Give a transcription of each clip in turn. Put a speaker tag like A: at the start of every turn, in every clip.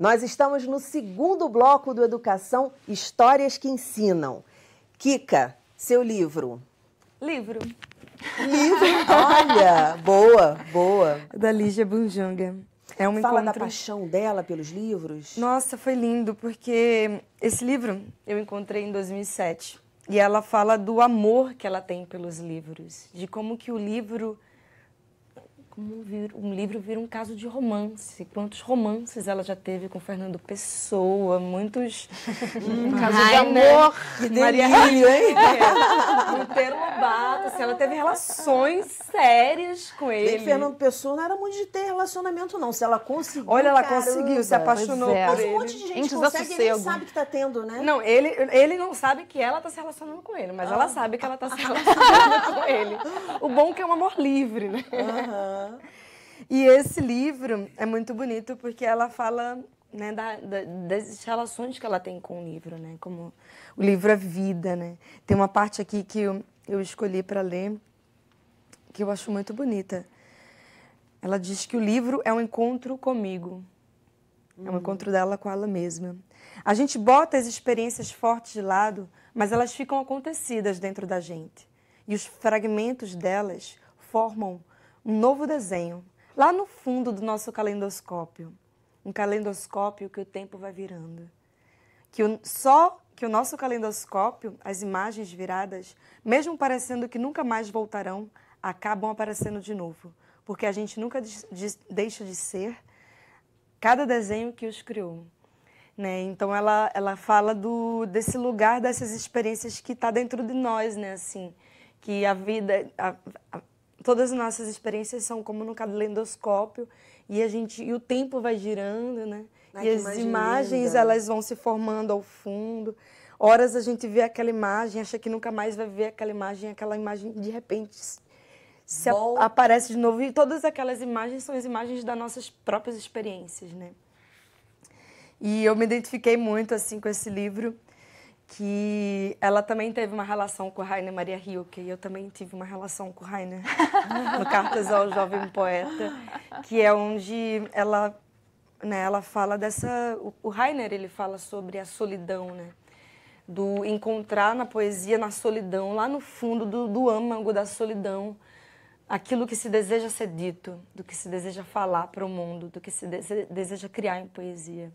A: Nós estamos no segundo bloco do Educação Histórias que Ensinam. Kika, seu livro. Livro. Livro? Olha, boa,
B: boa. Da Lígia Bunjunga. É uma Fala encontro... da paixão dela pelos livros. Nossa, foi lindo, porque esse livro eu encontrei em 2007. E ela fala do amor que ela tem pelos livros, de como que o livro como vir, um livro vira um caso de romance. Quantos romances ela já teve com Fernando Pessoa, muitos. um caso Ai, de né? amor. Né? De Maria Rio, hein? um é. Lobato. se assim, ela teve relações sérias com ele. Fernando
A: Pessoa não era muito de ter relacionamento, não. Se ela conseguiu. Olha, ela caramba, conseguiu, se apaixonou é. por Mas um ele. monte de gente Entes consegue sabe
B: que tá tendo, né? Não, ele, ele não sabe que ela tá se relacionando com ele, mas ah. ela sabe que ela tá se relacionando com ele. O bom é que é um amor livre, né? Aham. E esse livro é muito bonito porque ela fala né, da, da, das relações que ela tem com o livro, né? Como o livro é vida, né? Tem uma parte aqui que eu, eu escolhi para ler que eu acho muito bonita. Ela diz que o livro é um encontro comigo. Uhum. É um hum. encontro dela com ela mesma. A gente bota as experiências fortes de lado, mas elas ficam acontecidas dentro da gente. E os fragmentos delas formam um novo desenho lá no fundo do nosso calendoscópio. Um calendoscópio que o tempo vai virando. Que o, só que o nosso calendoscópio, as imagens viradas, mesmo parecendo que nunca mais voltarão, acabam aparecendo de novo. Porque a gente nunca de, de, deixa de ser cada desenho que os criou. Né? Então ela, ela fala do, desse lugar, dessas experiências que está dentro de nós, né? assim, que a vida, a, todas as nossas experiências são como no calendoscópio e a gente e o tempo vai girando, né? Ai, e as imagens elas vão se formando ao fundo. Horas a gente vê aquela imagem, acha que nunca mais vai ver aquela imagem, aquela imagem de repente se a, aparece de novo e todas aquelas imagens são as imagens das nossas próprias experiências, né? E eu me identifiquei muito assim com esse livro que ela também teve uma relação com Rainer Maria Rilke, e eu também tive uma relação com Rainer, no Cartas ao Jovem Poeta, que é onde ela, né, ela fala dessa... O Rainer, ele fala sobre a solidão, né? Do encontrar na poesia, na solidão, lá no fundo do, do âmago da solidão, aquilo que se deseja ser dito, do que se deseja falar para o mundo, do que se deseja criar em poesia.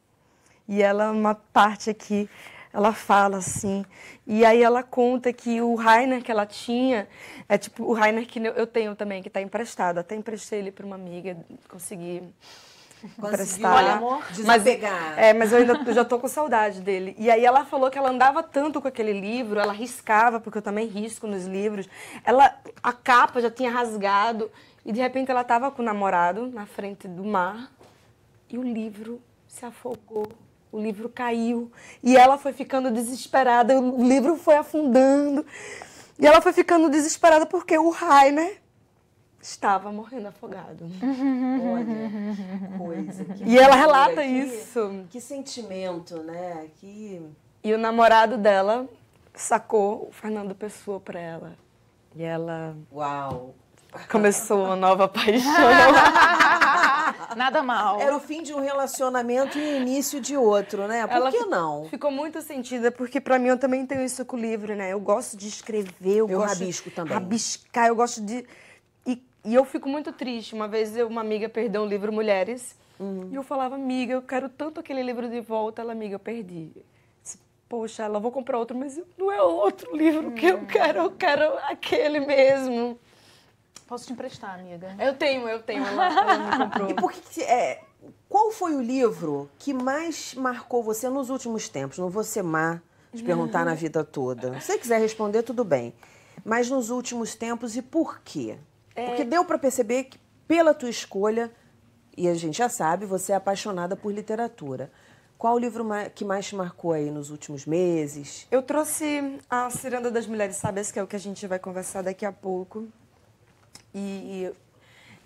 B: E ela, uma parte aqui ela fala assim. E aí ela conta que o Rainer que ela tinha, é tipo o Rainer que eu tenho também, que está emprestado. Até emprestei ele para uma amiga, consegui Conseguiu, emprestar. Olha, amor, Mas, é, mas eu ainda já tô com saudade dele. E aí ela falou que ela andava tanto com aquele livro, ela riscava, porque eu também risco nos livros. Ela, a capa já tinha rasgado. E de repente ela estava com o namorado na frente do mar e o livro se afogou o livro caiu e ela foi ficando desesperada, o livro foi afundando. E ela foi ficando desesperada porque o Rainer estava morrendo afogado. Olha, coisa. e ela relata que, isso. Que sentimento,
A: né? Que...
B: E o namorado dela sacou o Fernando Pessoa para ela. E ela. Uau! Começou uma nova paixão. Nada mal. Era o fim de um relacionamento e o início de outro, né? Por Ela que não? Ficou muito sentida, porque para mim eu também tenho isso com o livro, né? Eu gosto de escrever, eu, eu gosto rabisco de também. rabiscar, eu gosto de... E, e eu fico muito triste. Uma vez uma amiga perdeu um livro Mulheres, uhum. e eu falava, amiga, eu quero tanto aquele livro de volta. Ela, amiga, eu perdi poxa, ela vou comprar outro, mas não é outro livro que eu hum. quero, eu quero aquele mesmo.
C: Posso te emprestar, amiga? Eu tenho, eu tenho. Ela, ela me comprou. E
A: por que, que é, qual foi o livro que mais marcou você nos últimos tempos? Não vou ser má de perguntar na vida toda. Se você quiser responder, tudo bem. Mas nos últimos tempos e por quê? É... Porque deu para perceber que pela tua escolha, e a gente já sabe, você é apaixonada por literatura. Qual o
B: livro que mais te marcou
A: aí nos últimos meses?
B: Eu trouxe a Ciranda das Mulheres Sábias, que é o que a gente vai conversar daqui a pouco e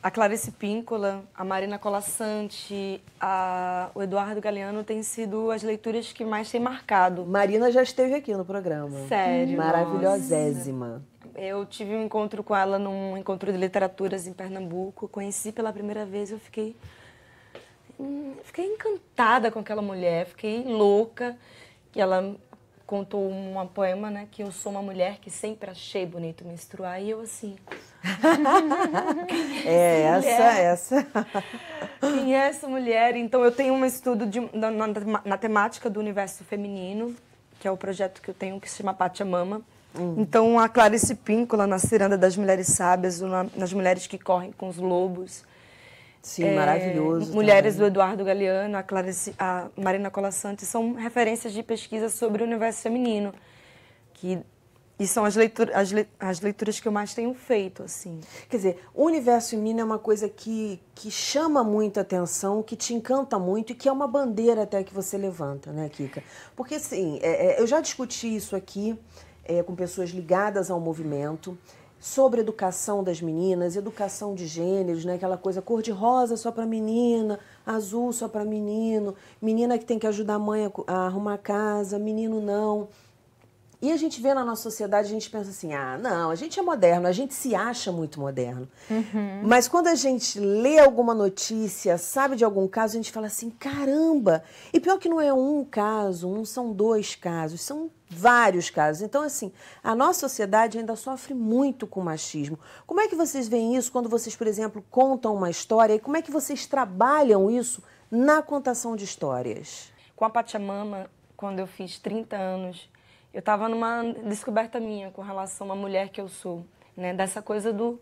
B: a Clarice Píncola, a Marina Colassante, a, o Eduardo Galeano têm sido as leituras que mais têm marcado. Marina já esteve aqui no programa. Sério. Maravilhosésima. Eu tive um encontro com ela num encontro de literaturas em Pernambuco. Conheci pela primeira vez, eu fiquei. Hum, fiquei encantada com aquela mulher, fiquei louca. E ela contou um poema, né? Que eu sou uma mulher que sempre achei bonito menstruar e eu assim.
A: É, é essa,
B: essa. Quem é essa mulher? Então eu tenho um estudo de, na, na, na, temática do universo feminino, que é o projeto que eu tenho que se chama Pachamama. Hum. Então a Clarice Píncola na Ciranda das Mulheres Sábias, nas Mulheres que Correm com os Lobos. Sim, é, maravilhoso. Mulheres também. do Eduardo Galeano, a, Clarice, a Marina Colasanti, são referências de pesquisa sobre o universo feminino. Que, e são as, leitura, as, le, as leituras que eu mais tenho feito, assim. Quer dizer, o universo feminino é uma coisa
A: que, que chama muita atenção, que te encanta muito e que é uma bandeira até que você levanta, né, Kika? Porque, assim, é, é, eu já discuti isso aqui é, com pessoas ligadas ao movimento sobre educação das meninas, educação de gêneros, né? aquela coisa cor de rosa só para menina, azul só para menino, menina que tem que ajudar a mãe a arrumar a casa, menino não. E a gente vê na nossa sociedade, a gente pensa assim: ah, não, a gente é moderno, a gente se acha muito moderno.
C: Uhum. Mas
A: quando a gente lê alguma notícia, sabe de algum caso, a gente fala assim: caramba! E pior que não é um caso, um são dois casos, são vários casos. Então, assim, a nossa sociedade ainda sofre muito com machismo. Como é que vocês veem isso quando vocês, por exemplo, contam uma história? E como é que vocês trabalham isso na contação de histórias?
B: Com a Pachamama, quando eu fiz 30 anos eu estava numa descoberta minha com relação à mulher que eu sou, né? Dessa coisa do,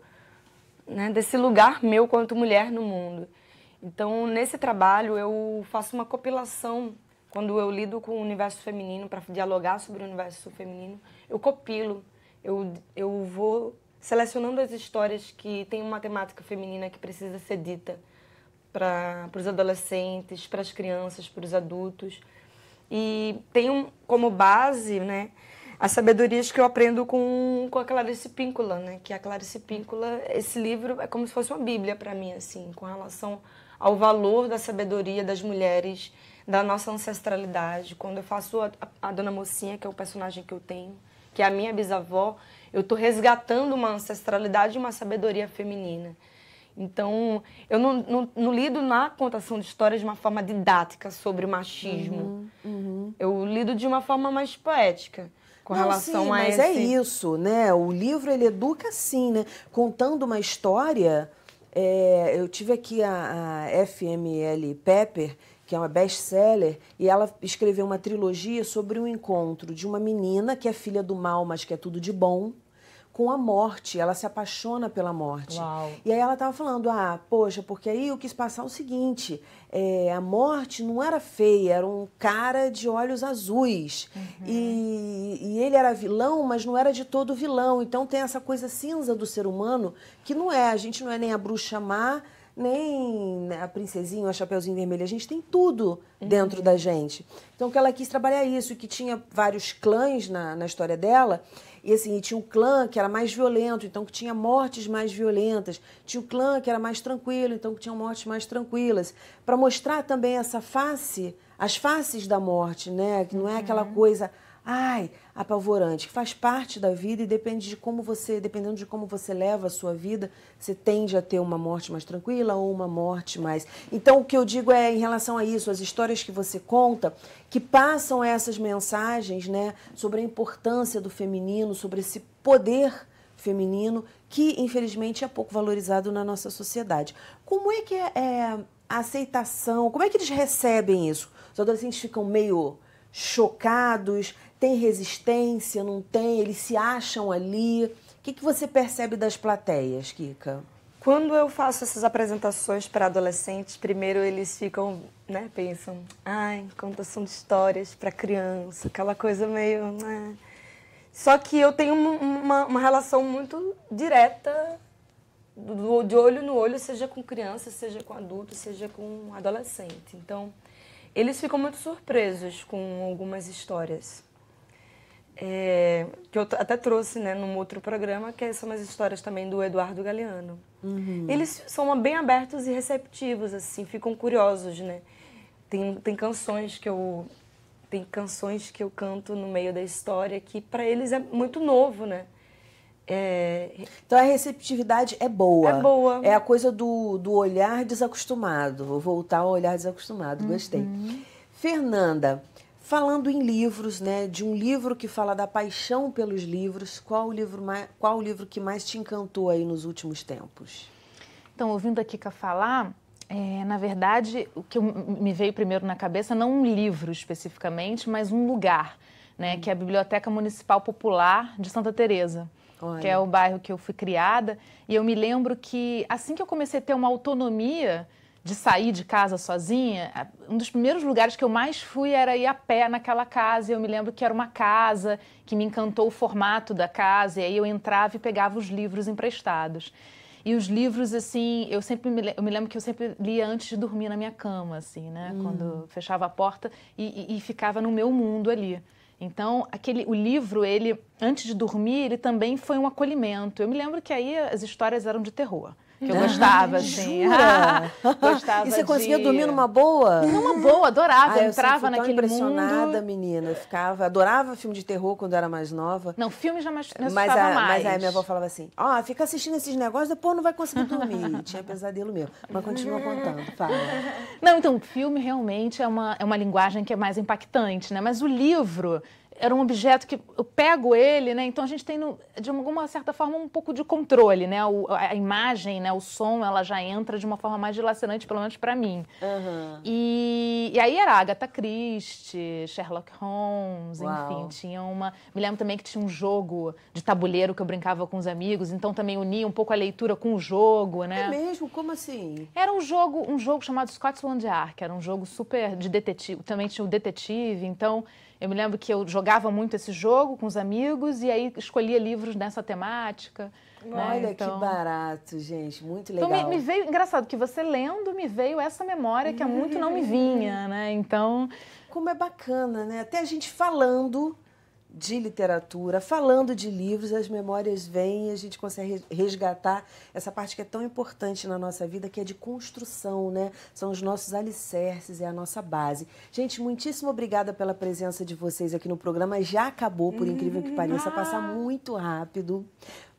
B: né? Desse lugar meu quanto mulher no mundo. Então, nesse trabalho eu faço uma compilação quando eu lido com o universo feminino para dialogar sobre o universo feminino, eu copilo, eu eu vou selecionando as histórias que têm uma temática feminina que precisa ser dita para os adolescentes, para as crianças, para os adultos e tenho como base, né, as sabedorias que eu aprendo com, com a Clarice Píncula, né? Que a Clarice Píncula, esse livro é como se fosse uma bíblia para mim, assim, com relação ao valor da sabedoria das mulheres, da nossa ancestralidade. Quando eu faço a, a, a Dona Mocinha, que é o personagem que eu tenho, que é a minha bisavó, eu estou resgatando uma ancestralidade e uma sabedoria feminina. Então, eu não, não, não, lido na contação de histórias de uma forma didática sobre machismo. Uhum, uhum. Eu lido de uma forma mais poética com não, relação sim, a mas é esse... é
A: isso, né? O livro ele educa assim, né? Contando uma história. É, eu tive aqui a, a FML Pepper, que é uma best-seller, e ela escreveu uma trilogia sobre o um encontro de uma menina que é filha do mal, mas que é tudo de bom com a morte, ela se apaixona pela morte. Uau. E aí ela estava falando, ah, poxa, porque aí eu quis passar é o seguinte, é, a morte não era feia, era um cara de olhos azuis. Uhum. E, e, ele era vilão, mas não era de todo vilão. Então tem essa coisa cinza do ser humano que não é, a gente não é nem a bruxa má, nem né, a princesinha, a chapeuzinho vermelho, a gente tem tudo uhum. dentro da gente. Então que ela quis trabalhar é isso, que tinha vários clãs na, na história dela, e assim, tinha o clã que era mais violento, então que tinha mortes mais violentas. Tinha o clã que era mais tranquilo, então que tinha mortes mais tranquilas. Para mostrar também essa face, as faces da morte, né? Que não é aquela uhum. coisa ai, apavorante, que faz parte da vida e depende de como você, dependendo de como você leva a sua vida, você tende a ter uma morte mais tranquila ou uma morte mais. Então o que eu digo é em relação a isso, as histórias que você conta, que passam essas mensagens, né, sobre a importância do feminino, sobre esse poder feminino que infelizmente é pouco valorizado na nossa sociedade. Como é que é, é a aceitação? Como é que eles recebem isso? Os adolescentes ficam meio chocados, tem resistência? Não tem? Eles se acham ali? O que, que você percebe das plateias, Kika?
B: Quando eu faço essas apresentações para adolescentes, primeiro eles ficam, né, pensam, ai, contação de histórias para criança, aquela coisa meio. Né? Só que eu tenho uma, uma relação muito direta, do, de olho no olho, seja com criança, seja com adulto, seja com adolescente. Então, eles ficam muito surpresos com algumas histórias é, que eu até trouxe né, num outro programa, que é, são as histórias também do Eduardo Galeano. Uhum. Eles são bem abertos e receptivos, assim, ficam curiosos, né? Tem, tem canções que eu tem canções que eu canto no meio da história que para eles é muito novo, né? É...
A: Então a receptividade é boa. É boa. É a coisa do, do olhar desacostumado. Vou voltar ao olhar desacostumado. Gostei. Uhum. Fernanda, Falando em livros, né, de um livro que fala da paixão pelos livros, qual o livro, mais, qual o livro que mais te encantou aí nos últimos tempos?
C: Então, ouvindo a Kika falar, é, na verdade, o que me veio primeiro na cabeça, não um livro especificamente, mas um lugar, né, hum. que é a Biblioteca Municipal Popular de Santa Teresa. Olha. que é o bairro que eu fui criada, e eu me lembro que assim que eu comecei a ter uma autonomia, de sair de casa sozinha, um dos primeiros lugares que eu mais fui era ir a pé naquela casa. Eu me lembro que era uma casa que me encantou o formato da casa, e aí eu entrava e pegava os livros emprestados. E os livros, assim, eu sempre me, eu me lembro que eu sempre lia antes de dormir na minha cama, assim, né? Hum. Quando fechava a porta e, e, e ficava no meu mundo ali. Então, aquele, o livro, ele, antes de dormir, ele também foi um acolhimento. Eu me lembro que aí as histórias eram de terror que eu né? gostava, ah, assim. gostava e você de... conseguia dormir numa
A: boa? Numa boa, adorava. Ah, eu entrava eu naquele impressionada, menina. Eu ficava, adorava filme de terror quando era mais nova. Não, filme já mais, não mas a, mais. Mas aí minha avó falava assim, ó, oh, fica assistindo esses negócios, depois não vai conseguir dormir. Tinha pesadelo meu,
C: Mas continua contando, fala. Não, então, filme realmente é uma, é uma linguagem que é mais impactante, né? Mas o livro, era um objeto que eu pego ele, né? Então a gente tem, de alguma certa forma, um pouco de controle, né? O, a imagem, né? O som, ela já entra de uma forma mais dilacerante, pelo menos para mim. Uhum. E, e, aí era Agatha Christie, Sherlock Holmes, Uau. enfim, tinha uma. Me lembro também que tinha um jogo de tabuleiro que eu brincava com os amigos, então também unia um pouco a leitura com o jogo, né? É mesmo?
A: Como assim?
C: Era um jogo, um jogo chamado Scotland Yard, que era um jogo super de detetive. Também tinha o detetive, então eu me lembro que eu jogava muito esse jogo com os amigos e aí escolhia livros nessa temática. Né, Olha né? então... que barato,
A: gente, muito legal. Então me, me,
C: veio, engraçado, que você lendo me veio essa memória que há muito não me vinha, né? Então. Como é
A: bacana, né? Até a gente falando de literatura, falando de livros, as memórias vêm e a gente consegue resgatar essa parte que é tão importante na nossa vida, que é de construção, né? São os nossos alicerces, é a nossa base. Gente, muitíssimo obrigada pela presença de vocês aqui no programa. Já acabou, por incrível que pareça, passar muito rápido.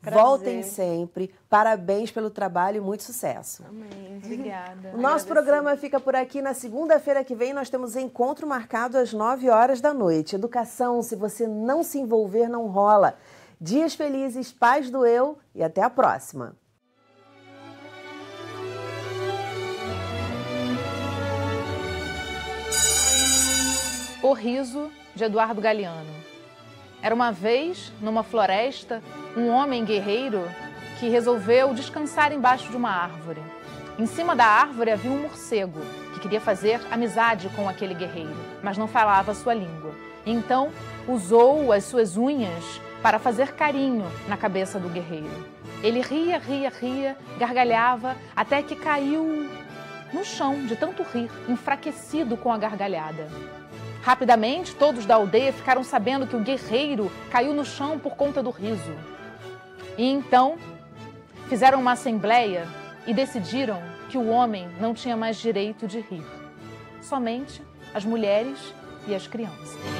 A: Prazer. Voltem sempre. Parabéns pelo trabalho e muito sucesso. Amém.
C: Obrigada. O nosso programa
A: fica por aqui. Na segunda-feira que vem, nós temos encontro marcado às 9 horas da noite. Educação, se você não se envolver, não rola. Dias felizes, paz do eu e até a próxima.
C: O riso de Eduardo Galeano. Era uma vez, numa floresta, um homem guerreiro que resolveu descansar embaixo de uma árvore. Em cima da árvore havia um morcego que queria fazer amizade com aquele guerreiro, mas não falava sua língua. Então, usou as suas unhas para fazer carinho na cabeça do guerreiro. Ele ria, ria, ria, gargalhava, até que caiu no chão de tanto rir, enfraquecido com a gargalhada. Rapidamente, todos da aldeia ficaram sabendo que o guerreiro caiu no chão por conta do riso. E então fizeram uma assembleia e decidiram que o homem não tinha mais direito de rir, somente as mulheres e as crianças.